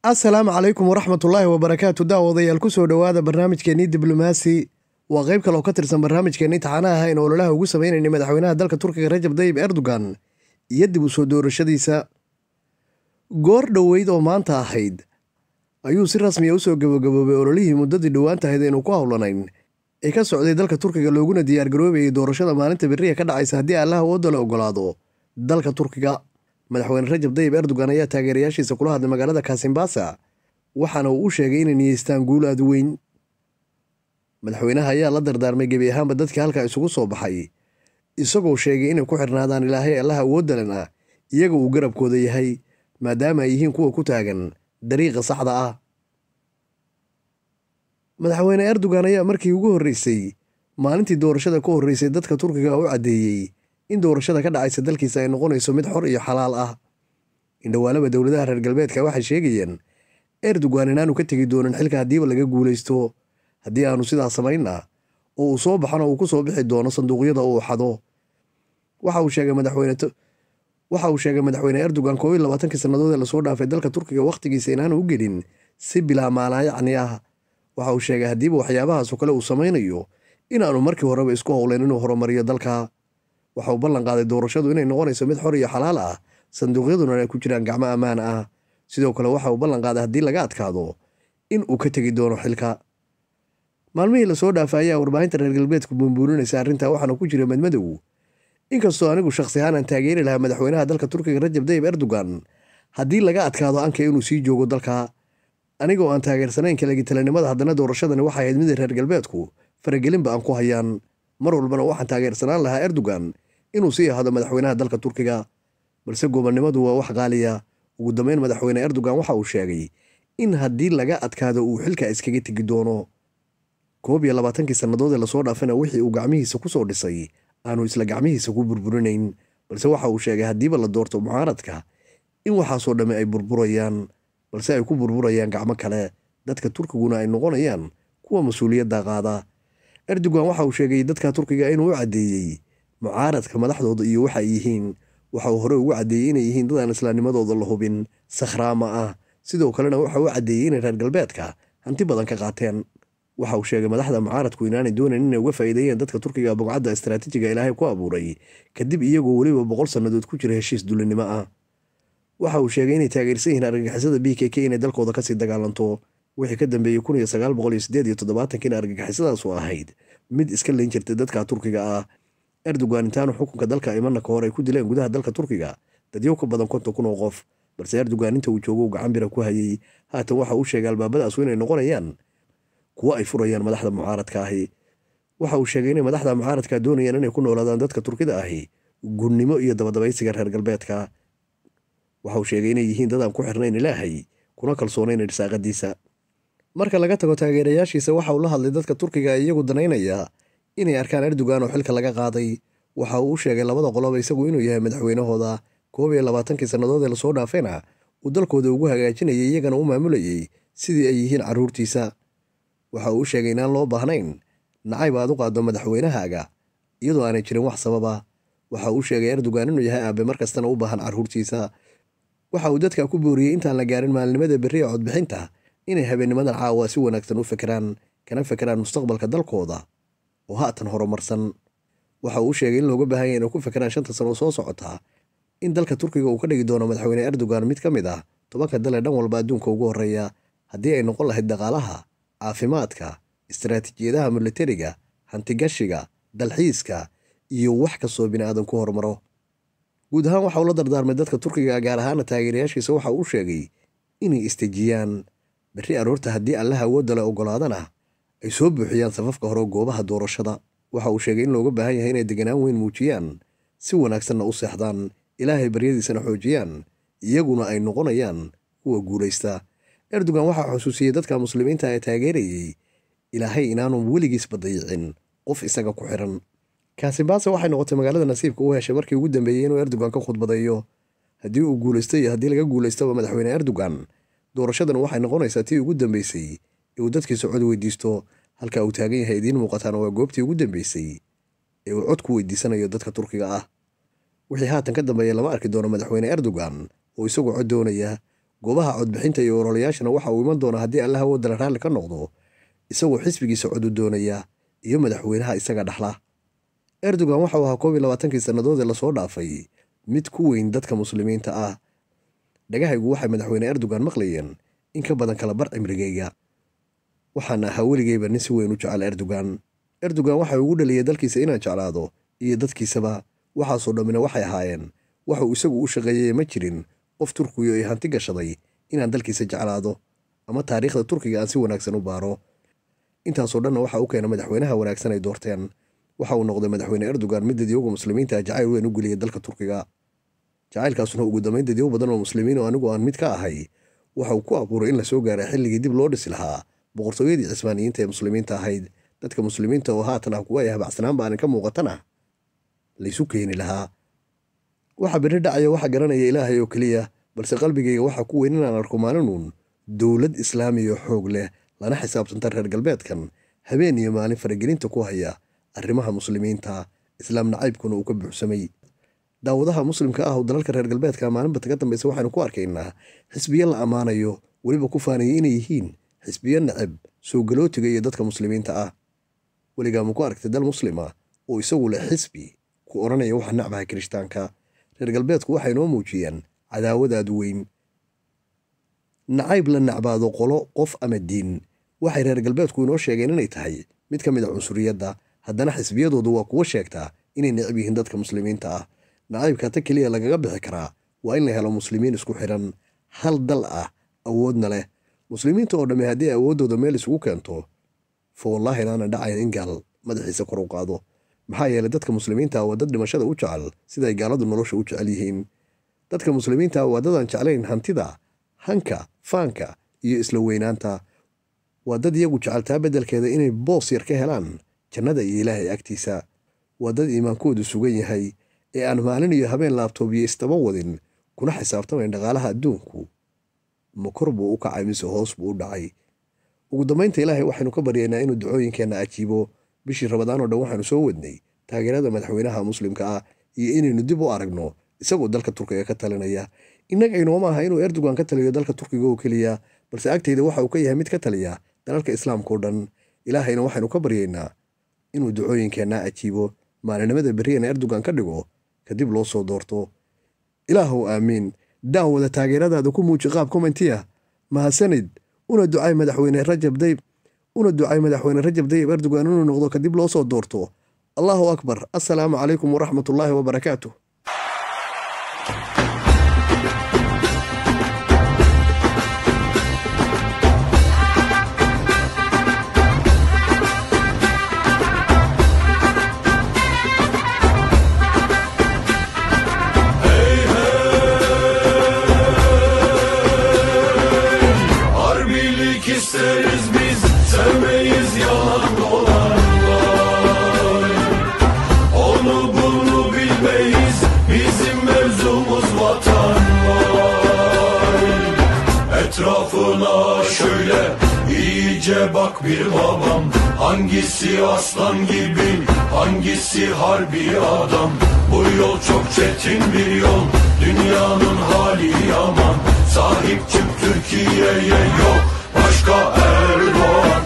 asalaamu calaykum waraxmatullaahi wabarakaatu daawadayaal soo dhowaada barnaamijkeennii diblomaasi waa qayb kale oo ka tirsan barnaamijkeennii taxanaha aynu ah ololaha ugu sameynaynay madaxweynaha dalka turkiga rajab dayib erdogan iyo dib u soo doorashadiisa goor dhoweyd oo maanta ahayd ayuu si rasmiya ah usoo gabagaboobay ololihii muddadii dhowaan tahayd aynu ku howlanayn ee ka socday dalka turkiga looguna diyaargaroobayay doorashada maalinta beriya ka dhacaysa haddii allaha wadala ogolaado dalka turkiga madaxweyne rajab dayib erdogan ayaa taageerayaashiisa kula hadlay magaalada kaasimbasa waxaana uu u sheegay inay niyeystaan guul aad weyn madaxweynaha ayaa la dardaarmay gebi ahaanba dadka halkaa isugu soo baxay isagoo sheegay inay ku xirnaadaan ilaahay allaha awooddalan ah iyaga uu garabkooda yahay maadaama ay yihiin kuwa ku taagan dariiqa saxda ah madaxweyne erdogan ayaa markii ugu horreysay maalintii doorashada ka horreysay dadka turkiga u caddeeyey in doorashada ka dhacaysa dalkiisa ay noqonayso mid xor iyo xalaal ah indhowaalaba dowladaha reer galbeedka waxay sheegayeen erdogan inaanu ka tegi doonin xilka haddiiba laga guulaysto haddii aanu sidaa samaynna oo uu soo baxana uu ku soo bixi doono sanduuqyada uu xado waxa uu sheegay madaxweyne erdogan koob labaatankii sannadood ee lasoo dhaafay dalka turkiga wakhtigiisa inaanu u gelin si bilaa maalaayacni ah waxa uu sheegay haddiiba waxyaabahaasoo kale uu samaynayo inaanu markii horeba isku howleyn inuu horumariyo dalka waxa uu ballan qaaday doorashadu inay noqonayso mid xor iyo xalaal ah sanduuqyaduna ay ku jiraan gacmo ammaan ah sidoo kale waxa uu ballan qaaday haddii laga adkaado in uu ka tegi doono xilka maalmihii lasoo dhaafay ayaa warbaahinta reer galbeedku buunbuuninaysa arrintaa waxaana ku jira madmadow inkastoo anigu shakhsi ahaan aan taageeri lahaa madaxweynaha dalka turkiga rajab dayib erdogan haddii laga adkaado anka inuu sii joogo dalka anigoo aan taageersanayn kalagitalinimada haddana doorashadani waxay ahayd mida reer galbeedku faragelinba aan ku hayaan mar walbana waxaan taageersanaan lahaa erdogan inuu sii ahaado madaxweynaha dalka turkiga balse gobolnimadu waa wax qaaliya ugu dambeyn madaxweyne erdogan waxa uu sheegay in haddii laga adkaado uu xilka iskaga tegi doono koob iyo labaatankii sannadood ee lasoo dhaafana wixii uu gacmihiisa ku soo dhisay aanu isla gacmihiisa ku burburinayn balse waxa uu sheegay haddiiba la doorto mucaaradka in waxaasoo dhamme ay burburayaan balse ay ku burburayaan gacmo kale dadka turkiguna ay noqonayaan kuwa mas-uuliyadda qaada erdogan waxa uu sheegay dadka turkiga inuu u caddeeyey mucaaradka madaxdooda iyo waxa yihiin waxa uu hore ugu cadeeyey inay yihiin dad aan islaamnimadooda la hubin sakhraama ah sidoo kalena waxa u caddeeyey inay reer galbeedka hanti badan ka qaateen waxa uu sheegay madaxda mucaaradku inaanay doonayn inay uga faa'iideeyeen dadka turkiga bogcadda istaraatiijiga ilaahay ku abuuray kadib iyagoo weliba boqol sannadood ku jira heshiis dulinimo ah waxa uu sheegay inay taageersan yihiin argagixisada b k k inay dalkooda kasii dagaalanto wixii ka dambeeyey kun iyo sagaal boqol iyo sideed iyo toddobaatankina argagixisadaas oo ahayd mid iska leyn jirtay dadka turkiga ah erdogan intaanu xukunka dalka imanaka hore ay ku dileen gudaha dalka turkiga dadyo ka badan konton kun oo qof balse erdogan inta uu joogo gacan bira ku hayay haatan waxa uu sheegay albaabadaasu inay noqonayaan kuwo ay furayaan madaxda mucaaradka ahi waxa uu sheegay inay madaxda mucaaradka doonayaan inay ku noolaadaan dadka turkida ahi gunnimo iyo dabadabaysiga reer galbeedka waxa uu sheegay inay yihiin dad aan ku xirnayn ilaahay kuna kalsoonayn irsaaqadiisa marka laga tago taageerayaashiisa waxa uu la hadlay dadka turkiga iyagu danaynaya inay arkaan erdogan oo xilka laga qaaday waxa uu u sheegay labada qoloba isagu inuu yahay madaxweynahooda koob iyo labaatankii sannadood ee lasoo dhaafeyna uu dalkooda ugu hagaajinayay iyagana u maamulayay sidii ay yihiin carruurtiisa waxa uu sheegay inaan loo baahnayn nacayb aad u qaado madaxweynahaaga iyadoo aanay jirin wax sababa waxa uu sheegay erdogan inuu yahay aabe markastana u baahan carruurtiisa waxa uu dadka ku booriyey intaan la gaarin maalinimada berri ee codbixinta inay habeennimadan caawa si wanaagsan u fekeraan kana fekeraan mustaqbalka dalkooda oo haatan horumarsan waxa uu sheegay in looga baahanya inay ku fekeraan shanta sano soo socotaa in dalka turkiga uu ka dhigi doono madaxweyne erdogan mid ka mid ah tobanka dal ee dhan walba adduunka ugu horreeya haddii ay noqon lahayd dhaqaalaha caafimaadka istaraatiijiyadaha militariga hantigashiga dalxiiska iyo wax kastoo bini aadan ku horumaro guud ahaan waxa uu la dardaarmay dadka turkiga gaar ahaana taageerayaashiisa waxa uu sheegay inay istajiyaan berri aroorta haddii allaha awoodda le oggolaadana ay soo buuxiyaan safafka hore goobaha doorashada waxa uu sheegay in looga baahan yahay inay deganaan weyn muujiyaan si wanaagsanna u seexdaan ilaahay baryadiisana xoojiyaan iyaguna ay noqonayaan kuwa guulaysta erdogan waxaa xusuusiyey dadka muslimiinta ee taageerayey ilaahay inaanu weligiisba dayicin qof isaga ku xiran kaasibaase waxay noqotay magaalada nasiibka u heshay markii ugu dambeeyey inuu erdogan ka khudbadeeyo haddii uu guulaysta iyo haddii laga guulaystaba madaxweyne erdogan doorashadana waxay noqonaysaa tii ugu dambeysay uu dadkiisa cod weydiisto halkaa uu taagan yahay idiin muuqataana waa goobtii ugu dambeysay ee uu cod ku weydiisanayo dadka turkiga ah wixii haatan ka dambeeya lama arki doono madaxweyne erdogan oo isagoo cod doonaya goobaha codbixinta iyo ololayaashana waxa uu iman doona haddii allaha wadala raalli ka noqdo isagoo xisbigiisa codu doonaya iyo madaxweynaha isaga dhaxla erdogan waxau ahaa koob iyo labaatankii sannadood ee lasoo dhaafay mid ku weyn dadka muslimiinta ah dhagahaygu waxay madaxweyne erdogan maqlayeen in ka badan kala bar cimrigayga waxaan ahaa weligeyba nin si weyn u jecel erdogan erdogan waxa ugu dhaliyay dalkiisa inaan jeclaado iyo dadkiisaba waxaasoo dhammina waxay ahaayeen uu isagu u shaqeeyey ma jirin qof turkigu ay hanti gashaday inaan dalkiisa jeclaado ama taariikhda turkiga aan si wanaagsan u baaro intaasoo dhanna waxa u keena madaxweynaha wanaagsan ay doorteen waxa uu noqday madaxweyne erdogan mid dadyowga muslimiinta ah, jacayl weyn u geliyay dalka turkiga jacaylkaasuna ugu dambeyn dadyow badan oo muslimiin oo anigu aan mid ka ahay waxa uu ku abuuray in la soo gaara xilligii dib loo dhisi lahaa boqortooyadii cismaaniyiinta ee muslimiinta ahayd dadka muslimiinta oo haatan ah kuwa ay habacsanaan baanan ka muuqatana laysu keeni lahaa waxa berri dhacaya waxa garanaya ilaahay oo keliya balse qalbigayga waxa ku weyn inaan arko maalinuun dowlad islaamiya xoog leh lana xisaabtanta reer galbeedkan habeen iyo maalin faragelinta ku haya arrimaha muslimiinta islaam nacaybkuna uu ka buuxsamay daawadaha muslimka ah oo dalalka reer galbeedka maalinbata ka dambaysa waxaynu ku arkaynaa xisbiyo la ammaanayo weliba ku faanaya inay yihiin xisbiyo naceb soo galootiga iyo dadka muslimiinta ah weligaa ma ku aragtay dal muslima ah oo isagu leh xisbi ku odhanaya waxa nacbaha kirishtaanka reer galbeedku waxay noo muujiyeen cadaawadaad weyn nacayb la nacbaado qolo qof ama diin waxay reer galbeedku inoo sheegeen inay tahay mid ka mid a ah cunsuriyadda haddana xisbiyadoodu waa kuwa sheegtaa inay necab yihiin dadka muslimiinta ah nacaybka ta keliya lagaga bixi karaa waa in la helo muslimiin isku xidhan hal dal ah awoodna leh muslimiinta oo dhamme haddii awooddooda meel isugu keento fowallaahi laana dhacayan in gaal madaxiisa kor u qaado maxaa yeele dadka muslimiinta waa dad dhimashada u jecel siday gaaladu nolosha u jecel yihiin dadka muslimiinta waa dad jeclayn hantida hanka faanka iyo isla weynaanta waa dad iyagu jeceltaa beddelkeeda inay boos yar ka helaan jannada iyo ilaahay agtiisa waa dad iimaankoodu sugan yahay ee aan maalin iyo habeen laabtoobiyo istaba wadin kuna xisaabtamayn dhaqaalaha adduunku ma kor buu u kacay mise hoos buu u dhacay ugu dambeynta ilaahay waxaynu ka baryaynaa inuu ducooyinkeenna ajiibo bishii rabadaan oo dhan waxaanu soo wadnay taageerada madaxweynaha muslimka ah iyo inaynu dib u aragno isagoo dalka turkiga ka talinaya innaga inooma inuu erdogan ka taliyo dalka turkiga oo keliya balse agteyda waxa uu ka yahay mid ka taliya dalalka islaamka oo dhan ilaahayna waxaynu ka baryaynaa inuu ducooyinkeenna ajiibo maalinimada beriyana erdogan ka dhigo kadib loo soo doorto ilaahow aamiin daawada taageeradaada ku muuji qaab komentiya ah. mahadsanid una ducay madaxweyne rajab dayib una ducay madaxweyne rajab dayib erdogan inuu noqdo kadib loo soo doorto allaahu akbar assalaamu calaykum waraxmatullaahi wabarakaatu Sevmek isteriz biz, sevmeyiz yalan dolanlar. Onu bunu bilmeyiz, bizim mevzumuz vatan var. Etrafına şöyle iyice bak bir babam Hangisi aslan gibi, hangisi harbi adam Bu yol çok çetin bir yol, dünyanın hali yaman Sahip çık Türkiye'ye yok Lord.